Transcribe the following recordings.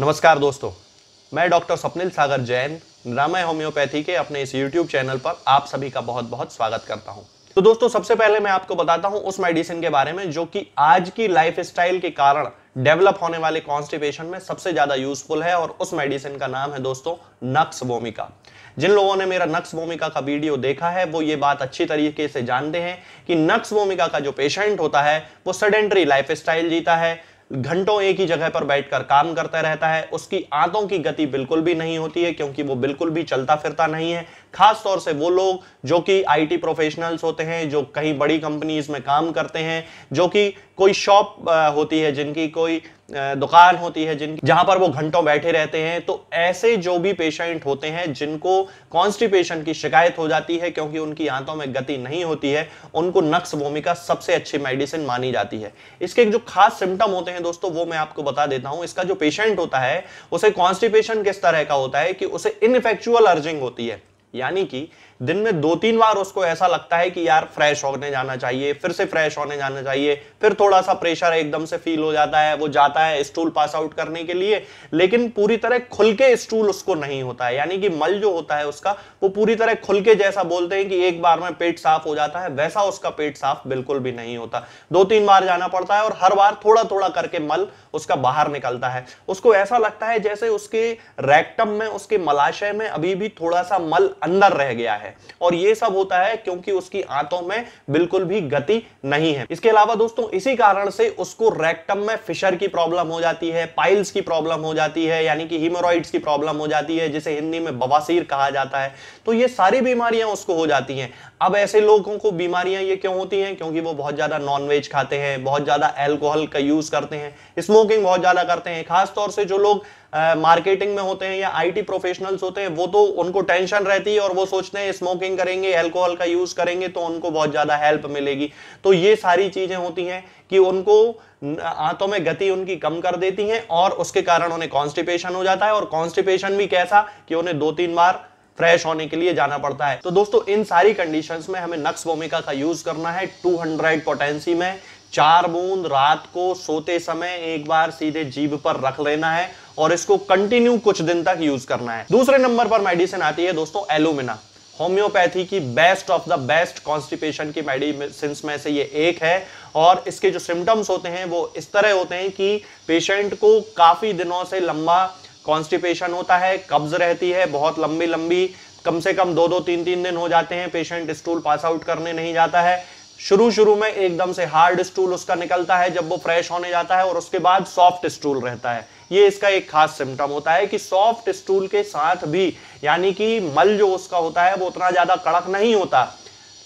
नमस्कार दोस्तों मैं डॉक्टर स्वप्निल सागर जैन निरामय होम्योपैथी के अपने इस यूट्यूब चैनल पर आप सभी का बहुत बहुत स्वागत करता हूं तो दोस्तों सबसे पहले मैं आपको बताता हूं उस मेडिसिन के बारे में जो कि आज की स्टाइल के कारण डेवलप होने वाले कॉन्स्टिपेशन में सबसे ज्यादा यूजफुल है और उस मेडिसिन का नाम है दोस्तों नक्स वोमिका जिन लोगों ने मेरा नक्स वोमिका का वीडियो देखा है वो ये बात अच्छी तरीके से जानते हैं कि नक्स वोमिका का जो पेशेंट होता है वो सेडेंटरी लाइफ जीता है घंटों एक ही जगह पर बैठकर काम करता रहता है उसकी आंतों की गति बिल्कुल भी नहीं होती है क्योंकि वो बिल्कुल भी चलता फिरता नहीं है खास तौर से वो लोग जो कि आईटी प्रोफेशनल्स होते हैं जो कहीं बड़ी कंपनीज में काम करते हैं जो कि कोई शॉप होती है जिनकी कोई दुकान होती है जिनकी जहां पर वो घंटों बैठे रहते हैं तो ऐसे जो भी पेशेंट होते हैं जिनको कॉन्स्टिपेशन की शिकायत हो जाती है क्योंकि उनकी आंतों में गति नहीं होती है उनको नक्स भूमिका सबसे अच्छी मेडिसिन मानी जाती है इसके जो खास सिम्टम होते हैं दोस्तों वो मैं आपको बता देता हूं इसका जो पेशेंट होता है उसे कॉन्स्टिपेशन किस तरह का होता है कि उसे इनफेक्चुअल अर्जिंग होती है यानी कि दिन में दो तीन बार उसको ऐसा लगता है कि यार फ्रेश होने जाना चाहिए फिर से फ्रेश होने जाना चाहिए फिर थोड़ा सा प्रेशर एकदम से फील हो जाता है वो जाता है स्टूल पास आउट करने के लिए लेकिन पूरी तरह खुल के स्टूल उसको नहीं होता है यानी कि मल जो होता है उसका वो पूरी तरह खुल के जैसा बोलते हैं कि एक बार में पेट साफ हो जाता है वैसा उसका पेट साफ बिल्कुल भी नहीं होता दो तीन बार जाना पड़ता है और हर बार थोड़ा थोड़ा करके मल उसका बाहर निकलता है उसको ऐसा लगता है जैसे उसके रैक्टम में उसके मलाशय में अभी भी थोड़ा सा मल अंदर रह गया है है और ये सब होता है क्योंकि उसकी आंतों में बिल्कुल भी गति नहीं है इसके अलावा दोस्तों इसी कारण से उसको रेक्टम में फिशर की प्रॉब्लम हो जाती है पाइल्स की प्रॉब्लम हो जाती है यानी कि हिमोरॉइड्स की प्रॉब्लम हो जाती है जिसे हिंदी में बवासीर कहा जाता है तो ये सारी बीमारियां उसको हो जाती हैं अब ऐसे लोगों को बीमारियां ये क्यों होती हैं क्योंकि वो बहुत ज़्यादा नॉनवेज खाते हैं बहुत ज़्यादा अल्कोहल का यूज़ करते हैं स्मोकिंग बहुत ज़्यादा करते हैं खासतौर से जो लोग मार्केटिंग में होते हैं या आईटी प्रोफेशनल्स होते हैं वो तो उनको टेंशन रहती है और वो सोचते हैं स्मोकिंग करेंगे अल्कोहल का यूज़ करेंगे तो उनको बहुत ज़्यादा हेल्प मिलेगी तो ये सारी चीज़ें होती हैं कि उनको आंतों में गति उनकी कम कर देती हैं और उसके कारण उन्हें कॉन्स्टिपेशन हो जाता है और कॉन्स्टिपेशन भी कैसा कि उन्हें दो तीन बार फ्रेश होने के लिए जाना पड़ता है तो दोस्तों इन सारी कंडीशंस में हमें नक्स वोमिका का यूज करना है 200 पोटेंसी में चार बूंद रात को सोते समय एक बार सीधे जीभ पर रख लेना है और इसको कंटिन्यू कुछ दिन तक यूज करना है दूसरे नंबर पर मेडिसिन आती है दोस्तों एलुमिना होम्योपैथी की best of the best constipation की मेडिसिन में से ये एक है और इसके जो सिम्टम्स होते हैं वो इस तरह होते हैं कि पेशेंट को काफी दिनों से लंबा कॉन्स्टिपेशन होता है कब्ज रहती है बहुत लंबी लंबी कम से कम दो दो तीन तीन दिन हो जाते हैं पेशेंट स्टूल पास आउट करने नहीं जाता है शुरू शुरू में एकदम से हार्ड स्टूल उसका निकलता है जब वो फ्रेश होने जाता है और उसके बाद सॉफ्ट स्टूल रहता है ये इसका एक खास सिम्टम होता है कि सॉफ्ट स्टूल के साथ भी यानी कि मल जो उसका होता है वो उतना ज्यादा कड़क नहीं होता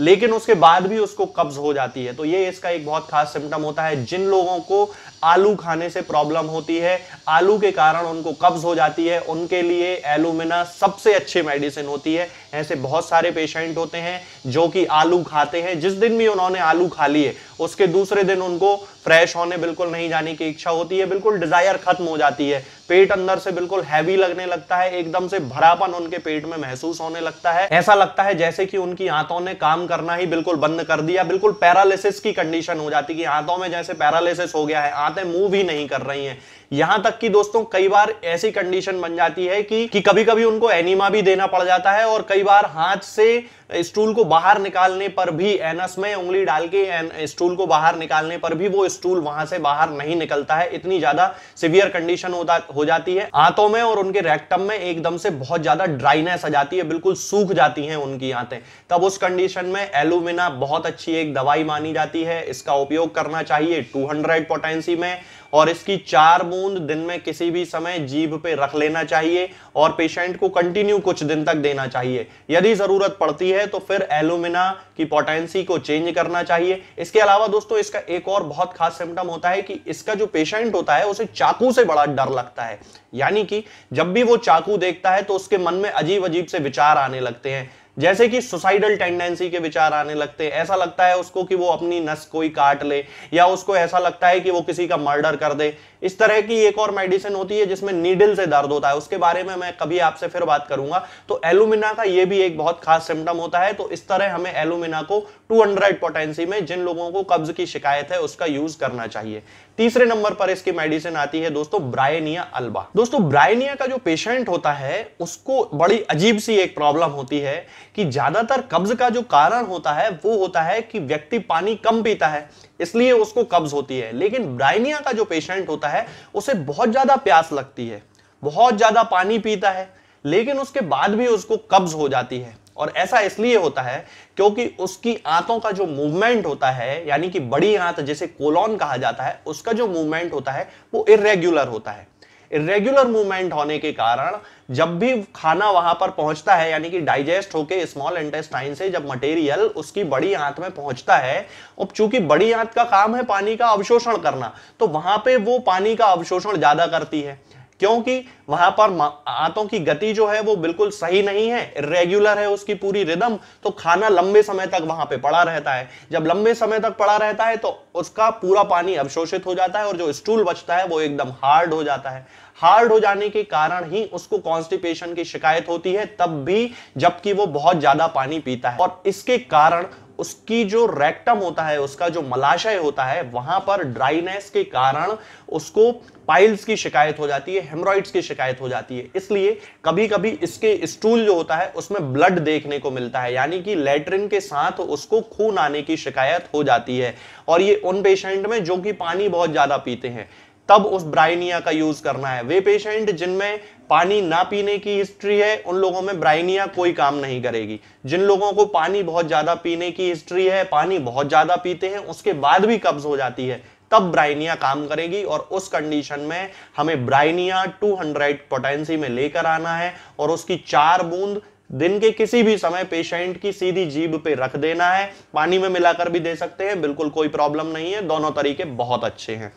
लेकिन उसके बाद भी उसको कब्ज हो जाती है तो ये इसका एक बहुत खास सिम्टम होता है जिन लोगों को आलू खाने से प्रॉब्लम होती है आलू के कारण उनको कब्ज हो जाती है उनके लिए एलुमिना सबसे अच्छी मेडिसिन होती है ऐसे बहुत सारे पेशेंट होते हैं जो कि आलू खाते हैं जिस दिन भी उन्होंने आलू खा लिए उसके दूसरे दिन उनको फ्रेश होने बिल्कुल नहीं जाने की इच्छा होती है बिल्कुल डिजायर खत्म हो जाती है पेट अंदर से बिल्कुल हैवी लगने लगता है एकदम से भरापन उनके पेट में महसूस होने लगता है ऐसा लगता है जैसे कि उनकी आंतों ने काम करना ही बिल्कुल बंद कर दिया बिल्कुल पैरालिसिस की कंडीशन हो जाती है आंतों में जैसे पैरालिसिस हो गया है बातें मूव ही नहीं कर रही हैं यहां तक कि दोस्तों कई बार ऐसी कंडीशन बन जाती है कि, कि कभी कभी उनको एनिमा भी देना पड़ जाता है और कई बार हाथ से स्टूल को बाहर निकालने पर भी एनस में उंगली डाल के स्टूल को बाहर निकालने पर भी वो स्टूल वहां से बाहर नहीं निकलता है इतनी ज्यादा सिवियर कंडीशन होता हो जाती है आंतों में और उनके रेक्टम में एकदम से बहुत ज्यादा ड्राइनेस आ जाती है बिल्कुल सूख जाती है उनकी आंतें तब उस कंडीशन में एलुमिना बहुत अच्छी एक दवाई मानी जाती है इसका उपयोग करना चाहिए टू पोटेंसी में और इसकी चार बूंद दिन में किसी भी समय जीभ पे रख लेना चाहिए और पेशेंट को कंटिन्यू कुछ दिन तक देना चाहिए यदि जरूरत पड़ती है तो फिर एलुमिना की पोटेंसी को चेंज करना चाहिए इसके अलावा दोस्तों इसका एक और बहुत खास सिम्टम होता है कि इसका जो पेशेंट होता है उसे चाकू से बड़ा डर लगता है यानी कि जब भी वो चाकू देखता है तो उसके मन में अजीब अजीब से विचार आने लगते हैं जैसे कि सुसाइडल टेंडेंसी के विचार आने लगते हैं ऐसा लगता है उसको कि वो अपनी नस कोई काट ले या उसको ऐसा लगता है कि वो किसी का मर्डर कर दे इस तरह की एक और मेडिसिन होती है जिसमें नीडल से दर्द होता है उसके बारे में मैं कभी आपसे फिर बात करूंगा तो एलुमिना का यह भी एक बहुत खास सिम्टम होता है तो इस तरह हमें एलुमिना को 200 पोटेंसी में जिन लोगों को कब्ज की शिकायत है उसका यूज करना चाहिए तीसरे नंबर पर इसकी मेडिसिन आती है दोस्तों ब्रायनिया अल्बा दोस्तों ब्रायनिया का जो पेशेंट होता है उसको बड़ी अजीब सी एक प्रॉब्लम होती है कि ज्यादातर कब्ज का जो कारण होता है वो होता है कि व्यक्ति पानी कम पीता है इसलिए उसको कब्ज होती है लेकिन ब्राइनिया का जो पेशेंट होता है उसे बहुत ज्यादा प्यास लगती है बहुत ज्यादा पानी पीता है लेकिन उसके बाद भी उसको कब्ज हो जाती है और ऐसा इसलिए होता है क्योंकि उसकी आंतों का जो मूवमेंट होता है यानी कि बड़ी आंत जैसे कोलोन कहा जाता है उसका जो मूवमेंट होता है वो इरेग्युलर होता है इरेग्युलर मूवमेंट होने के कारण जब भी खाना वहां पर पहुंचता है यानी कि डाइजेस्ट होके स्मॉल इंटेस्टाइन से जब मटेरियल उसकी बड़ी आंत में पहुंचता है अब चूंकि बड़ी आंत का काम है पानी का अवशोषण करना तो वहां पे वो पानी का अवशोषण ज्यादा करती है क्योंकि वहां पर आंतों की गति जो है वो बिल्कुल सही नहीं है रेगुलर है उसकी पूरी रिदम तो खाना लंबे समय तक वहां पे पड़ा रहता है जब लंबे समय तक पड़ा रहता है तो उसका पूरा पानी अवशोषित हो जाता है और जो स्टूल बचता है वो एकदम हार्ड हो जाता है हार्ड हो जाने के कारण ही उसको कॉन्स्टिपेशन की शिकायत होती है तब भी जबकि वो बहुत ज्यादा पानी पीता है और इसके कारण उसकी जो रेक्टम होता है उसका जो मलाशय होता है वहां पर ड्राइनेस के कारण उसको पाइल्स की शिकायत हो जाती है हेमरॉइड्स की शिकायत हो जाती है इसलिए कभी कभी इसके स्टूल जो होता है उसमें ब्लड देखने को मिलता है यानी कि लेटरिन के साथ उसको खून आने की शिकायत हो जाती है और ये उन पेशेंट में जो कि पानी बहुत ज्यादा पीते हैं तब उस ब्राइनिया का यूज करना है वे पेशेंट जिनमें पानी ना पीने की हिस्ट्री है उन लोगों में ब्राइनिया कोई काम नहीं करेगी जिन लोगों को पानी बहुत ज्यादा पीने की हिस्ट्री है पानी बहुत ज्यादा पीते हैं उसके बाद भी कब्ज हो जाती है तब ब्राइनिया काम करेगी और उस कंडीशन में हमें ब्राइनिया 200 पोटेंसी में लेकर आना है और उसकी चार बूंद दिन के किसी भी समय पेशेंट की सीधी जीभ पे रख देना है पानी में मिलाकर भी दे सकते हैं बिल्कुल कोई प्रॉब्लम नहीं है दोनों तरीके बहुत अच्छे हैं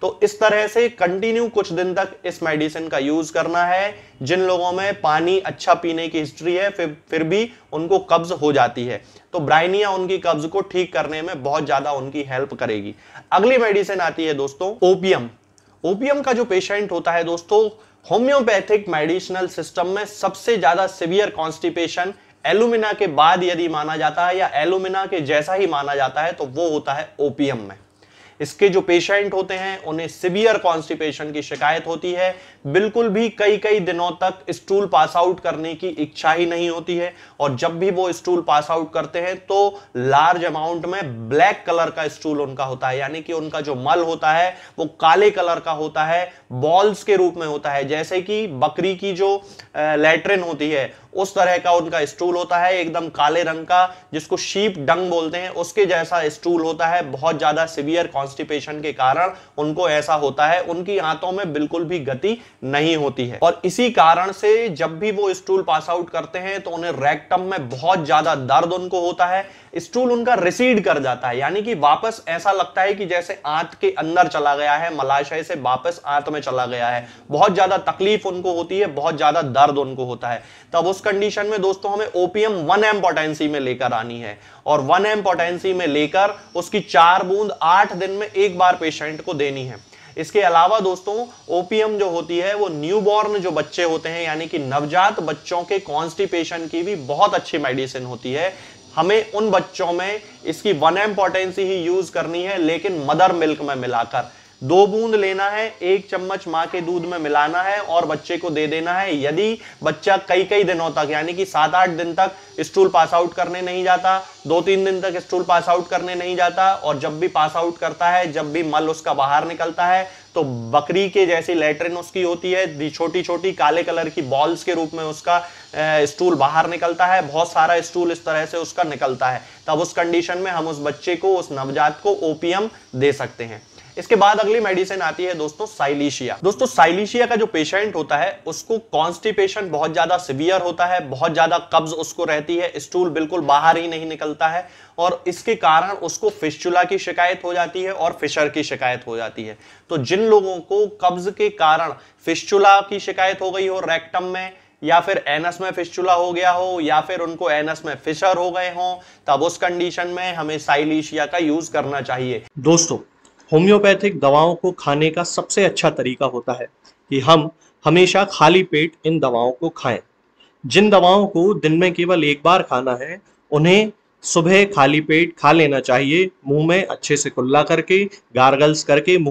तो इस तरह से कंटिन्यू कुछ दिन तक इस मेडिसिन का यूज करना है जिन लोगों में पानी अच्छा पीने की हिस्ट्री है फिर फिर भी उनको कब्ज हो जाती है तो ब्राइनिया उनकी कब्ज को ठीक करने में बहुत ज्यादा उनकी हेल्प करेगी अगली मेडिसिन आती है दोस्तों ओपियम ओपियम का जो पेशेंट होता है दोस्तों होम्योपैथिक मेडिसिनल सिस्टम में सबसे ज्यादा सिवियर कॉन्स्टिपेशन एलुमिना के बाद यदि माना जाता है या एलुमिना के जैसा ही माना जाता है तो वो होता है ओपियम में इसके जो पेशेंट होते हैं उन्हें सिवियर कॉन्स्टिपेशन की शिकायत होती है बिल्कुल भी कई कई दिनों तक स्टूल पास आउट करने की इच्छा ही नहीं होती है और जब भी वो स्टूल पास आउट करते हैं तो लार्ज अमाउंट में ब्लैक कलर का स्टूल उनका होता है यानी कि उनका जो मल होता है वो काले कलर का होता है बॉल्स के रूप में होता है जैसे कि बकरी की जो लेटरिन होती है उस तरह का उनका स्टूल होता है एकदम काले रंग का जिसको शीप डंग बोलते हैं उसके जैसा स्टूल होता है बहुत ज्यादा सिवियर कॉन्स्टिपेशन के कारण उनको ऐसा होता है उनकी आंतों में बिल्कुल भी गति नहीं होती है और इसी कारण से जब भी वो स्टूल पास आउट करते हैं तो उन्हें रेक्टम में बहुत ज्यादा दर्द उनको होता है स्टूल उनका रिसीड कर जाता है यानी कि वापस ऐसा लगता है कि जैसे आंत के अंदर चला गया है मलाशय से वापस आंत में चला गया है बहुत ज्यादा तकलीफ उनको होती है बहुत ज्यादा दर्द उनको होता है तब उस कंडीशन में दोस्तों हमें ओपीएम वन एम पोटेंसी में लेकर आनी है और वन एम पोटेंसी में लेकर उसकी चार बूंद आठ दिन में एक बार पेशेंट को देनी है इसके अलावा दोस्तों ओपीएम जो होती है वो न्यूबॉर्न जो बच्चे होते हैं यानी कि नवजात बच्चों के कॉन्स्टिपेशन की भी बहुत अच्छी मेडिसिन होती है हमें उन बच्चों में इसकी वन एम पोटेंसी ही यूज करनी है लेकिन मदर मिल्क में मिलाकर दो बूंद लेना है एक चम्मच माँ के दूध में मिलाना है और बच्चे को दे देना है यदि बच्चा कई कई दिनों तक यानी कि सात आठ दिन तक स्टूल पास आउट करने नहीं जाता दो तीन दिन तक स्टूल पास आउट करने नहीं जाता और जब भी पास आउट करता है जब भी मल उसका बाहर निकलता है तो बकरी के जैसी लेटरिन उसकी होती है छोटी छोटी काले कलर की बॉल्स के रूप में उसका स्टूल बाहर निकलता है बहुत सारा स्टूल इस तरह से उसका निकलता है तब उस कंडीशन में हम उस बच्चे को उस नवजात को ओपीएम दे सकते हैं इसके बाद अगली मेडिसिन आती है दोस्तों साइलिशिया दोस्तों साइलिशिया का जो पेशेंट होता है उसको कॉन्स्टिपेशन बहुत ज्यादा सिवियर होता है बहुत ज्यादा कब्ज उसको रहती है स्टूल बिल्कुल बाहर ही नहीं निकलता है और इसके कारण उसको फिस्चुला की शिकायत हो जाती है और फिशर की शिकायत हो जाती है तो जिन लोगों को कब्ज के कारण फिस्चुला की शिकायत हो गई हो रेक्टम में या फिर एनस में फिस्चुला हो गया हो या फिर उनको एनस में फिशर हो गए हो तब उस कंडीशन में हमें साइलिशिया का यूज करना चाहिए दोस्तों होम्योपैथिक दवाओं को खाने का सबसे अच्छा तरीका होता है कि हम हमेशा खाली पेट इन दवाओं को खाएं जिन दवाओं को दिन में केवल एक बार खाना है उन्हें सुबह खाली पेट खा लेना चाहिए मुंह में अच्छे से कुल्ला करके गार्गल्स करके मुंह